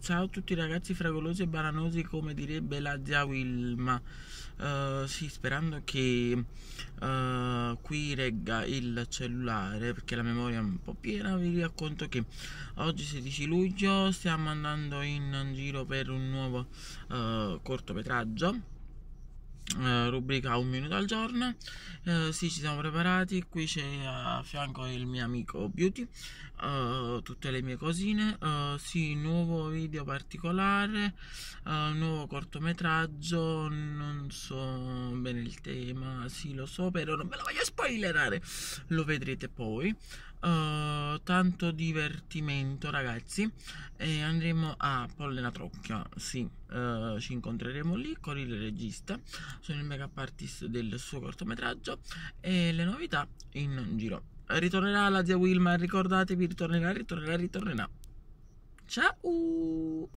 ciao a tutti ragazzi fragolosi e baranosi come direbbe la zia Wilma uh, sì sperando che uh, qui regga il cellulare perché la memoria è un po' piena vi racconto che oggi 16 luglio stiamo andando in giro per un nuovo uh, cortometraggio Uh, rubrica un minuto al giorno uh, sì ci siamo preparati qui c'è a fianco il mio amico Beauty uh, tutte le mie cosine uh, sì nuovo video particolare uh, nuovo cortometraggio non so bene il tema sì lo so però non me lo voglio spoilerare lo vedrete poi uh, tanto divertimento ragazzi e andremo a Pollena Trocchia sì ci incontreremo lì con il regista sono il mega artist del suo cortometraggio e le novità in giro ritornerà la zia Wilma, ricordatevi, ritornerà, ritornerà, ritornerà. Ciao!